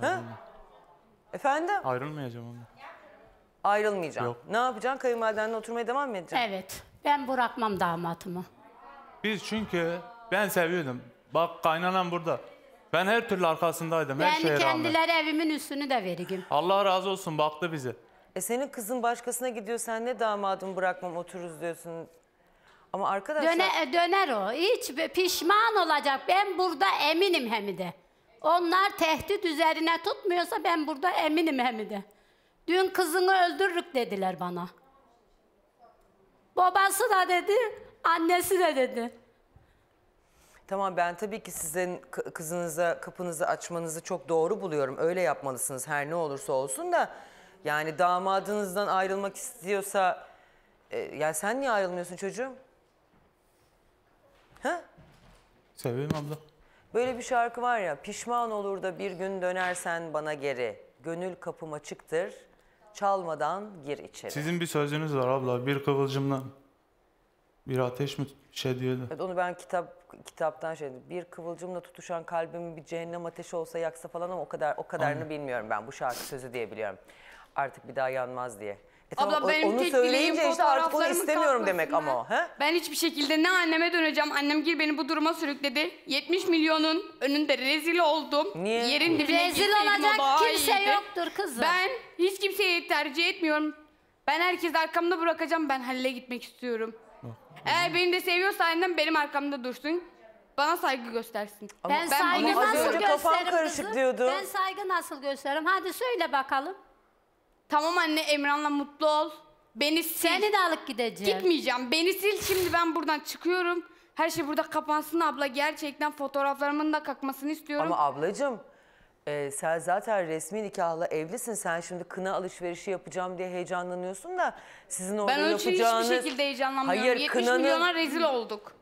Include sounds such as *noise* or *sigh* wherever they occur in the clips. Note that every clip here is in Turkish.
Ha? Efendim? Ayrılmayacağım ondan. Ayrılmayacağım. Yok. Ne yapacaksın? Kayınvalidenle oturmaya devam mı edeceksin? Evet. Ben bırakmam damatımı. Biz çünkü ben seviyordum. Bak kaynanam burada. Ben her türlü arkasındaydım. her şeye rağmen. kendileri evimin üstünü de vereyim. Allah razı olsun baktı bizi. E senin kızın başkasına gidiyor. Sen ne damadım bırakmam otururuz diyorsun. Ama arkadaşlar... Döne, e, döner o. Hiç pişman olacak. Ben burada eminim hem de. Onlar tehdit üzerine tutmuyorsa ben burada eminim Hemide. Dün kızını öldürürük dediler bana. Babası da dedi, annesi de dedi. Tamam ben tabii ki sizin kızınıza kapınızı açmanızı çok doğru buluyorum. Öyle yapmalısınız her ne olursa olsun da yani damadınızdan ayrılmak istiyorsa e, ya sen niye ayrılmıyorsun çocuğum? Ha? Sevim abla. Böyle bir şarkı var ya pişman olur da bir gün dönersen bana geri. Gönül kapım açıktır. Çalmadan gir içeri. Sizin bir sözünüz var abla bir kıvılcımdan. Bir ateş mi şey diyordu. Evet onu ben kitap kitaptan şey bir kıvılcımla tutuşan kalbimi bir cehennem ateşi olsa yaksa falan ama o kadar o kadarını Anladım. bilmiyorum ben bu şarkı sözü diye biliyorum. Artık bir daha yanmaz diye. Abla o- benim onu tek söyleyince işte artık onu istemiyorum demek kalkmasını. ama he? Ben hiçbir şekilde ne anneme döneceğim. Annem gir beni bu duruma sürükledi. 70 milyonun önünde rezil oldum. Niye? Yerin dibine Rezil olacak kimse iyiydi. yoktur kızım. Ben hiç kimseyi tercih etmiyorum. Ben herkesi arkamda bırakacağım. Ben Halil'e gitmek istiyorum. Eğer beni de seviyorsa annem benim arkamda dursun. Bana saygı göstersin. Ben saygı nasıl önce kafan gösteririm karışık kızım? Ben saygı nasıl gösteririm? Hadi söyle bakalım. Tamam anne Emran'la mutlu ol. Beni sil. Seni de alıp gideceğim. Gitmeyeceğim. Beni sil şimdi ben buradan çıkıyorum. Her şey burada kapansın abla. Gerçekten fotoğraflarımın da kalkmasını istiyorum. Ama ablacığım e, sen zaten resmi nikahla evlisin. Sen şimdi kına alışverişi yapacağım diye heyecanlanıyorsun da sizin orada ben yapacağınız... hiçbir şekilde heyecanlanmıyorum. Hayır, 70 kınanın... milyona rezil olduk.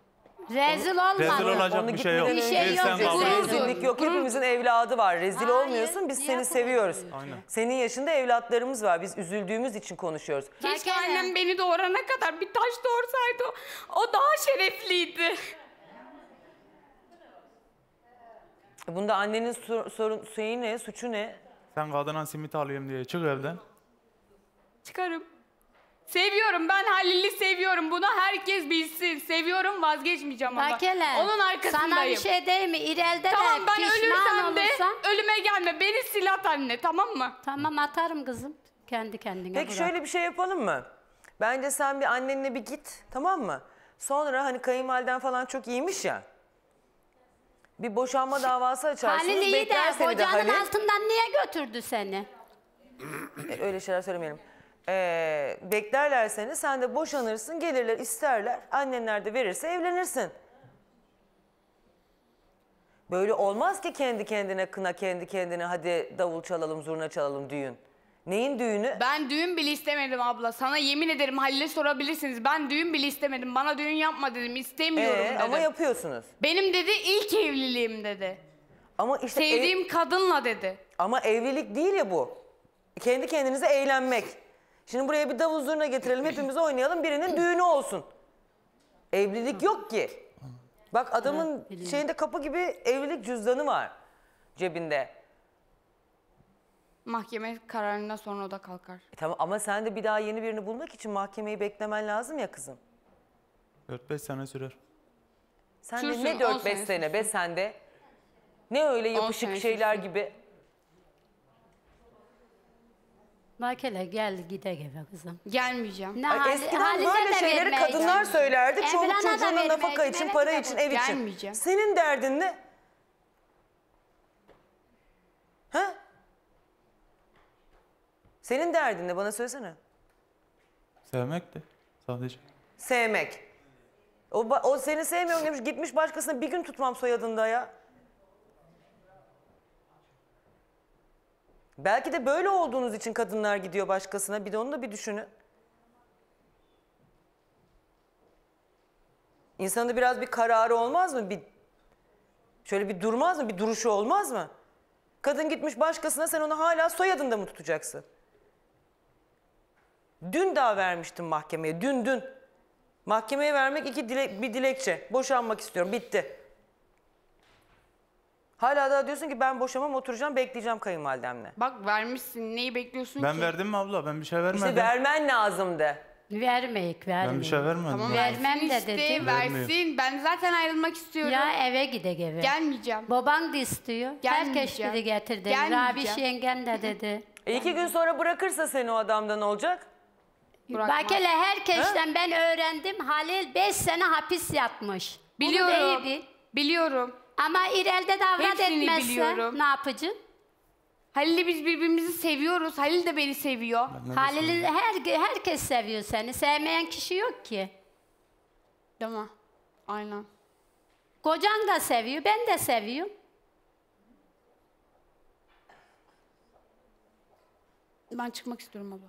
Rezil olma. Rezil olacak Onu bir şey yok. Bir şey yok, Rezillik yok. Hepimizin evladı var. Rezil Hayır, olmuyorsun. Biz seni seviyoruz. Aynen. Senin yaşında evlatlarımız var. Biz üzüldüğümüz için konuşuyoruz. Keşke Belki de. annem beni doğurana kadar bir taş doğursaydı o daha şerefliydi. Bunda annenin sor- şeyi ne, suçu ne? Sen kadına simit alayım diye çık evden. Çıkarım. Seviyorum ben Halil'i seviyorum. Bunu herkes bilsin. Seviyorum vazgeçmeyeceğim ama. Bakele. Onun arkasındayım. Sana bir şey değil mi? İrel'de tamam, de ben pişman ölürsem de olursan. ölüme gelme. Beni silat anne tamam mı? Tamam atarım kızım. Kendi kendine Peki bırak. şöyle bir şey yapalım mı? Bence sen bir annenle bir git tamam mı? Sonra hani kayınvaliden falan çok iyiymiş ya. Bir boşanma davası açarsınız. Halil iyi de hocanın de altından niye götürdü seni? E, öyle şeyler söylemeyelim. Ee, beklerler seni, sen de boşanırsın, gelirler isterler, annenler de verirse evlenirsin. Böyle olmaz ki kendi kendine kına, kendi kendine hadi davul çalalım, zurna çalalım düğün. Neyin düğünü? Ben düğün bile istemedim abla. Sana yemin ederim Halil'e sorabilirsiniz. Ben düğün bile istemedim. Bana düğün yapma dedim. İstemiyorum Ee, dedim. ama yapıyorsunuz. Benim dedi ilk evliliğim dedi. Ama işte ev- Sevdiğim kadınla dedi. ama evlilik değil ya bu. Kendi kendinize eğlenmek. Şimdi buraya bir davul zurna getirelim hepimiz oynayalım birinin düğünü olsun. Evlilik yok ki. Bak adamın şeyinde kapı gibi evlilik cüzdanı var cebinde. Mahkeme kararından sonra o da kalkar. E tamam ama sen de bir daha yeni birini bulmak için mahkemeyi beklemen lazım ya kızım. 4-5 sene sürer. Sen de ne on 4-5 sene be sen de. Ne öyle yapışık şeyler sürsün. gibi. Makele gel gide gebe kızım. Gelmeyeceğim. Ne hali- Eskiden halize böyle şeyleri kadınlar söylerdi. Çoluk çocuğuna vermeye nafaka için, para için, ev için. Gelmeyeceğim. Senin derdin ne? Ha? Senin derdin ne? Bana söylesene. Sevmek de sadece. Sevmek. O, o seni sevmiyorum demiş. Gitmiş başkasına bir gün tutmam soyadında ya. Belki de böyle olduğunuz için kadınlar gidiyor başkasına. Bir de onu da bir düşünün. İnsanın da biraz bir kararı olmaz mı? Bir şöyle bir durmaz mı? Bir duruşu olmaz mı? Kadın gitmiş başkasına sen onu hala soyadında mı tutacaksın? Dün daha vermiştim mahkemeye. Dün dün. Mahkemeye vermek iki dilek, bir dilekçe. Boşanmak istiyorum. Bitti. Hala da diyorsun ki ben boşamam oturacağım bekleyeceğim kayınvalidemle. Bak vermişsin neyi bekliyorsun Ben ki? verdim mi abla? Ben bir şey vermedim. İşte vermen lazımdı. Vermeyik, vermeyik. Ben bir şey vermedim. Tamam, Vermem de işte, dedim. Versin. Ben zaten ayrılmak istiyorum. Ya eve gide eve. Gelmeyeceğim. Baban da istiyor. Gelmeyeceğim. Herkes dedi getirdi. Rabiş yengen de dedi. E *laughs* iki gün sonra bırakırsa seni o adamdan olacak? Bak hele herkesten ben öğrendim. Halil 5 sene hapis yatmış. Biliyorum. Biliyorum. Ama İrel'de de Hepsini etmezse biliyorum. ne yapacaksın? Halil'i biz birbirimizi seviyoruz. Halil de beni seviyor. Halil'i her, herkes seviyor seni. Sevmeyen kişi yok ki. Değil mi? Aynen. Kocan da seviyor, ben de seviyorum. Ben çıkmak istiyorum abla.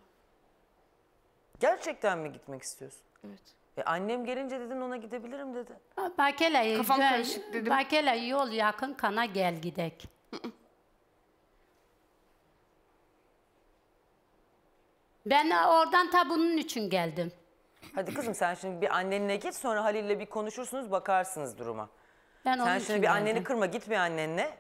Gerçekten mi gitmek istiyorsun? Evet. E annem gelince dedim ona gidebilirim dedi. Bakela, Kafam ben- karışık dedim. Bakela yol yakın kana gel gidek. ben oradan ta bunun için geldim. Hadi kızım sen şimdi bir annenle git sonra Halil'le bir konuşursunuz bakarsınız duruma. Ben Sen şimdi bir geldim. anneni kırma git bir annenle.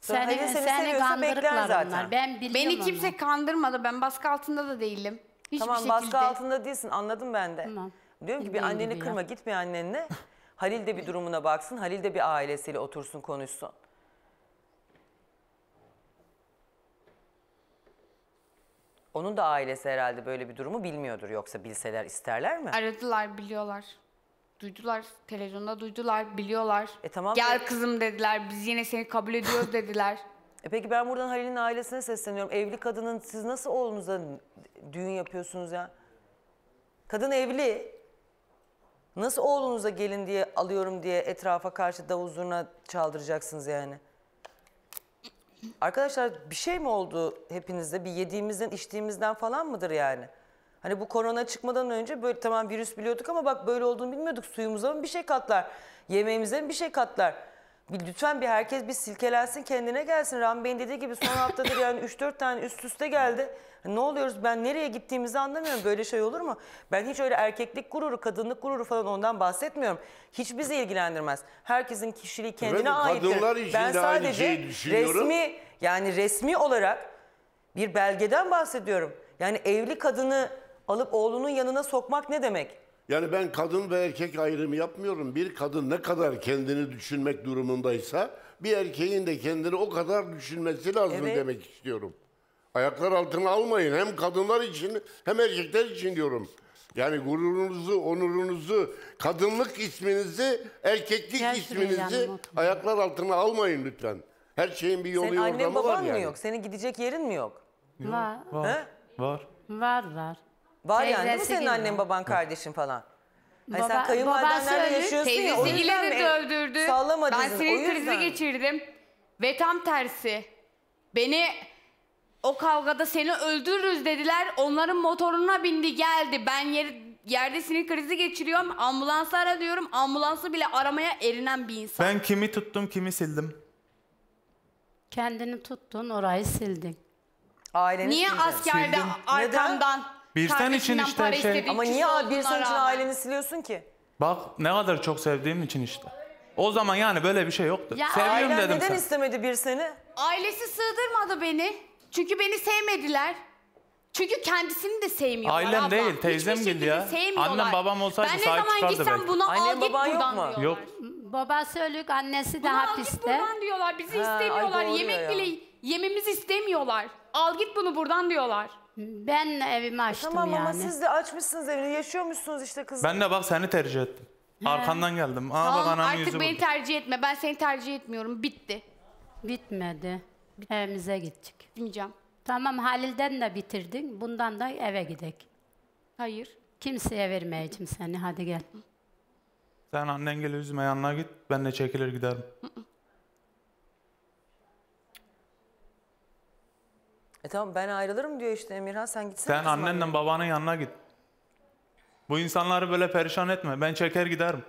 Sonra Halil seni seviyorsa bekler zaten. Ben biliyorum Beni kimse onu. kandırmadı. Ben baskı altında da değilim. Hiçbir tamam şekilde. baskı altında değilsin anladım ben de. Tamam. Diyorum ki bir anneni kırma ya. git annenle. *laughs* Halil de bir durumuna baksın. Halil de bir ailesiyle otursun konuşsun. Onun da ailesi herhalde böyle bir durumu bilmiyordur. Yoksa bilseler isterler mi? Aradılar biliyorlar. Duydular televizyonda duydular biliyorlar. E tamam. Gel kızım dediler biz yine seni kabul ediyoruz *laughs* dediler. E peki ben buradan Halil'in ailesine sesleniyorum. Evli kadının siz nasıl oğlunuza düğün yapıyorsunuz ya? Kadın evli. Nasıl oğlunuza gelin diye alıyorum diye etrafa karşı davul zurna çaldıracaksınız yani? Arkadaşlar bir şey mi oldu hepinizde? Bir yediğimizden içtiğimizden falan mıdır yani? Hani bu korona çıkmadan önce böyle tamam virüs biliyorduk ama bak böyle olduğunu bilmiyorduk. Suyumuza mı bir şey katlar? Yemeğimize mi bir şey katlar? lütfen bir herkes bir silkelensin kendine gelsin. Ram Bey'in dediği gibi son haftadır yani 3-4 tane üst üste geldi. Ne oluyoruz ben nereye gittiğimizi anlamıyorum böyle şey olur mu? Ben hiç öyle erkeklik gururu, kadınlık gururu falan ondan bahsetmiyorum. Hiç bizi ilgilendirmez. Herkesin kişiliği kendine evet, aittir. Ben sadece resmi yani resmi olarak bir belgeden bahsediyorum. Yani evli kadını alıp oğlunun yanına sokmak ne demek? Yani ben kadın ve erkek ayrımı yapmıyorum. Bir kadın ne kadar kendini düşünmek durumundaysa bir erkeğin de kendini o kadar düşünmesi lazım evet. demek istiyorum. Ayaklar altına almayın. Hem kadınlar için hem erkekler için diyorum. Yani gururunuzu, onurunuzu, kadınlık isminizi, erkeklik Gel isminizi ayaklar altına almayın lütfen. Her şeyin bir yolu Senin yordamı var yani. Senin annen baban mı yok? Senin gidecek yerin mi yok? Var. Var. Var. Var var. Var yani değil mi senin annen, baban, kardeşin falan? Hani Baba- babası kayınvalidenlerle yaşıyorsun ya. o yüzden Teyzesiyle Ben sinir krizi geçirdim. Ve tam tersi. Beni o kavgada seni öldürürüz dediler. Onların motoruna bindi geldi. Ben yer, yerde sinir krizi geçiriyorum. Ambulansı ara diyorum. Ambulansı bile aramaya erinen bir insan. Ben kimi tuttum kimi sildim. Kendini tuttun orayı sildin. Aileniz Niye sizden. askerde Sildim. arkamdan? Şey- birsen için işte şey. Ama niye Küs olduğuna için aileni siliyorsun ki? Bak ne kadar çok sevdiğim için işte. O zaman yani böyle bir şey yoktu. Ya Seviyorum Ailen dedim neden sana. istemedi bir seni? Ailesi sığdırmadı beni. Çünkü beni sevmediler. Çünkü kendisini de sevmiyorlar Ailem abla. değil, teyzem Hiçbir gibi ya. Annem, babam olsaydı ben sahip Ben ne zaman gitsem belki. bunu Annen, al git baban yok buradan mu? diyorlar. Yok. Babası ölük, annesi de Bunu al git buradan diyorlar. Bizi Ha, istemiyorlar. Yemek bile yememizi istemiyorlar. Al git bunu buradan diyorlar. Ben evimi e açtım Tamam yani. ama siz de açmışsınız evini, Yaşıyor musunuz işte kızım. Ben de bak seni tercih ettim. Arkandan geldim. Aa bak Tamam anam yüzü artık beni bu. tercih etme. Ben seni tercih etmiyorum. Bitti. Bitmedi. Evimize gittik. Gitmeyeceğim. Tamam Halil'den de bitirdin. Bundan da eve gidelim. Hayır. Kimseye vermeyeceğim seni. Hadi gel. Sen annen gel üzüm yanına git. Ben de çekilir giderim. E tamam ben ayrılırım diyor işte Emirhan sen gitsene. Sen annenle babanın yanına git. Bu insanları böyle perişan etme. Ben çeker giderim.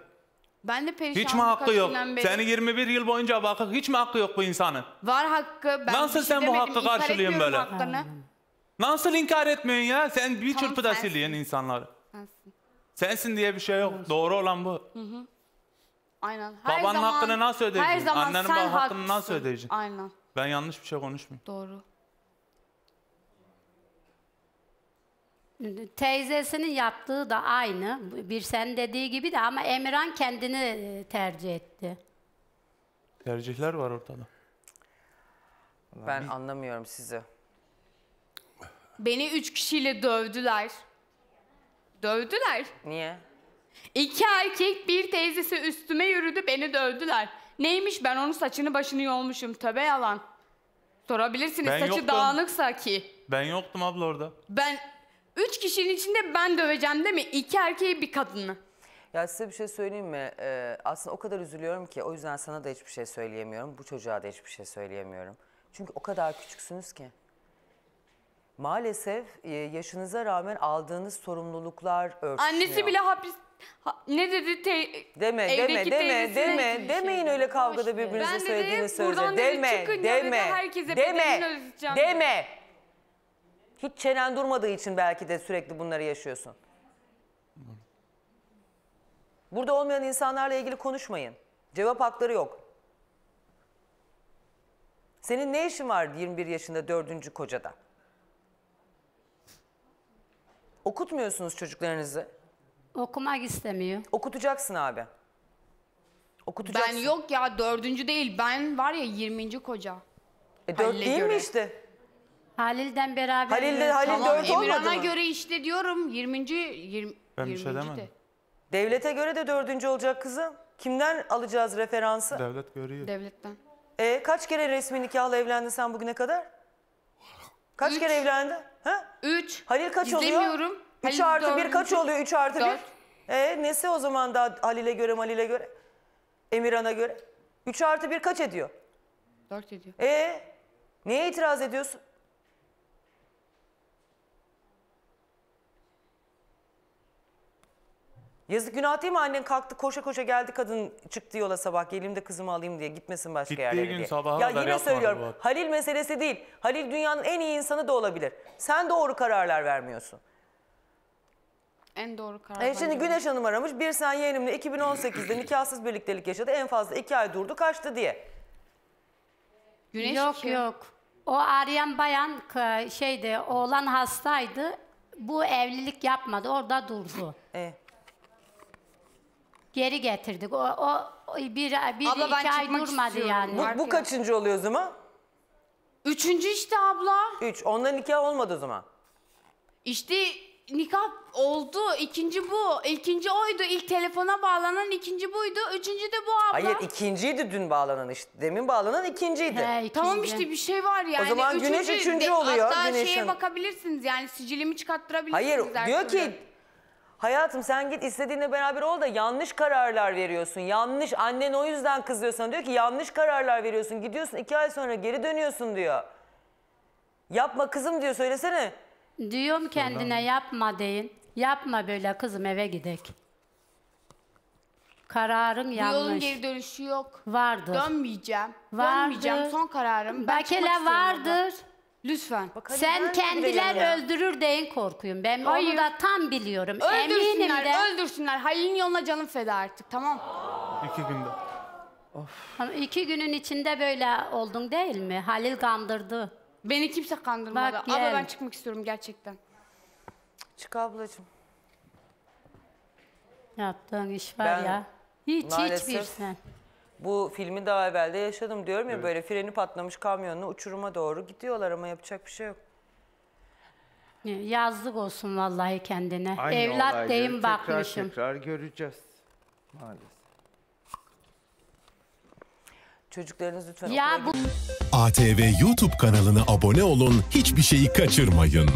Ben de perişan Hiç mi hakkı yok? Beri... Senin 21 yıl boyunca bakık hiç mi hakkı yok bu insanın? Var hakkı. Ben Nasıl şey sen bu hakkı İnkar karşılıyorsun böyle? Hakkını. Nasıl inkar etmiyorsun ya? Sen bir tamam, çırpıda siliyorsun insanları. Sensin. Sensin diye bir şey yok. Hı. Doğru olan bu. Hı hı. Aynen. Her Babanın zaman, hakkını nasıl ödeyeceksin? Annenin sen hakkını nasıl ödeyeceksin? Aynen. Ben yanlış bir şey konuşmuyorum. Doğru. Teyzesinin yaptığı da aynı. Bir sen dediği gibi de ama Emirhan kendini e, tercih etti. Tercihler var ortada. Ben anlamıyorum sizi. Beni üç kişiyle dövdüler. Dövdüler. Niye? İki erkek bir teyzesi üstüme yürüdü beni dövdüler. Neymiş ben onun saçını başını yolmuşum tabe yalan. Sorabilirsiniz Ben saçı yoktum. dağınıksa ki. Ben yoktum abla orada. Ben Üç kişinin içinde ben döveceğim değil mi? İki erkeği bir kadını. Ya size bir şey söyleyeyim mi? Ee, aslında o kadar üzülüyorum ki o yüzden sana da hiçbir şey söyleyemiyorum. Bu çocuğa da hiçbir şey söyleyemiyorum. Çünkü o kadar küçüksünüz ki. Maalesef e, yaşınıza rağmen aldığınız sorumluluklar örtüşmüyor. Annesi bile hapis... Ha, ne dedi te... Deme, deme, deme, deme, deme. Demeyin öyle kavgada birbirinize söylediğiniz sözleri. Deme, deme, deme, deme, deme. Hiç çenen durmadığı için belki de sürekli bunları yaşıyorsun. Burada olmayan insanlarla ilgili konuşmayın. Cevap hakları yok. Senin ne işin var 21 yaşında dördüncü kocada? Okutmuyorsunuz çocuklarınızı. Okumak istemiyor. Okutacaksın abi. Okutacaksın. Ben yok ya dördüncü değil. Ben var ya 20. koca. E, dört Halil'e değil mi işte? Halil'den beraber. Halil'de Halil Tamam, dört olmadı Emirhan'a göre işte diyorum 20. 20 Ben bir şey 20. Devlete göre de dördüncü olacak kızım. Kimden alacağız referansı? Devlet görüyor. Devletten. E, kaç kere resmi nikahla evlendin sen bugüne kadar? Kaç Üç. kere evlendin? Ha? 3. Halil kaç oluyor? Demiyorum. 3 artı 1 kaç oluyor? 3 artı 1. Dört. E, nesi o zaman da Halil'e göre, Halil'e göre? Emirhan'a göre? 3 artı 1 kaç ediyor? 4 ediyor. E, neye itiraz ediyorsun? Yazık günah değil mi annen kalktı koşa koşa geldi kadın çıktı yola sabah gelim de kızımı alayım diye gitmesin başka Gittiği yerlere gün diye. ya kadar yine söylüyorum bak. Halil meselesi değil. Halil dünyanın en iyi insanı da olabilir. Sen doğru kararlar vermiyorsun. En doğru karar. E şimdi Güneş Hanım aramış. Bir sen yeğenimle 2018'de nikahsız birliktelik yaşadı. En fazla iki ay durdu kaçtı diye. Güneş yok kim? yok. O arayan bayan şeyde oğlan hastaydı. Bu evlilik yapmadı orada durdu. E, geri getirdik. O, o bir, bir Abla, iki ay durmadı istiyorum. yani. Bu, bu kaçıncı oluyor o zaman? Üçüncü işte abla. Üç. Onların nikah olmadı o zaman. İşte nikah oldu. İkinci bu. İkinci oydu. İlk telefona bağlanan ikinci buydu. Üçüncü de bu abla. Hayır ikinciydi dün bağlanan işte. Demin bağlanan ikinciydi. He, ikinci. Tamam işte bir şey var yani. O zaman Güneş üçüncü oluyor, Hatta Güneş'in. şeye bakabilirsiniz yani sicilimi çıkarttırabilirsiniz. Hayır diyor ki Hayatım sen git istediğinle beraber ol da yanlış kararlar veriyorsun. Yanlış. Annen o yüzden kızıyor sana. Diyor ki yanlış kararlar veriyorsun. Gidiyorsun iki ay sonra geri dönüyorsun diyor. Yapma kızım diyor söylesene. Diyorum kendine yapma deyin. Yapma böyle kızım eve gidek. Kararım Bu yolun geri dönüşü yok. Vardır. Dönmeyeceğim. Vardı. Dönmeyeceğim. Son kararım. Ben çıkmak Bakele vardır. Lütfen. Bak, Sen ben kendiler öldürür deyin korkuyum. Ben Hayır. onu da tam biliyorum. Eminim de. öldürsünler. Halil'in yoluna canım feda artık, tamam. İki günde. Of. İki günün içinde böyle oldun değil mi? Halil kandırdı. Beni kimse kandırmadı. Bak, Abla ben çıkmak istiyorum gerçekten. Çık ablacığım. Yaptığın iş var Ben ya. Hiç hiç maalesef- bilsen. Şey. Bu filmi daha evvel de yaşadım diyorum ya evet. böyle freni patlamış kamyonla uçuruma doğru gidiyorlar ama yapacak bir şey yok. Yazlık olsun vallahi kendine. Aynı Evlat deyim tekrar, bakmışım. Tekrar göreceğiz maalesef. Çocuklarınız lütfen ya bu... ATV YouTube kanalına abone olun, hiçbir şeyi kaçırmayın.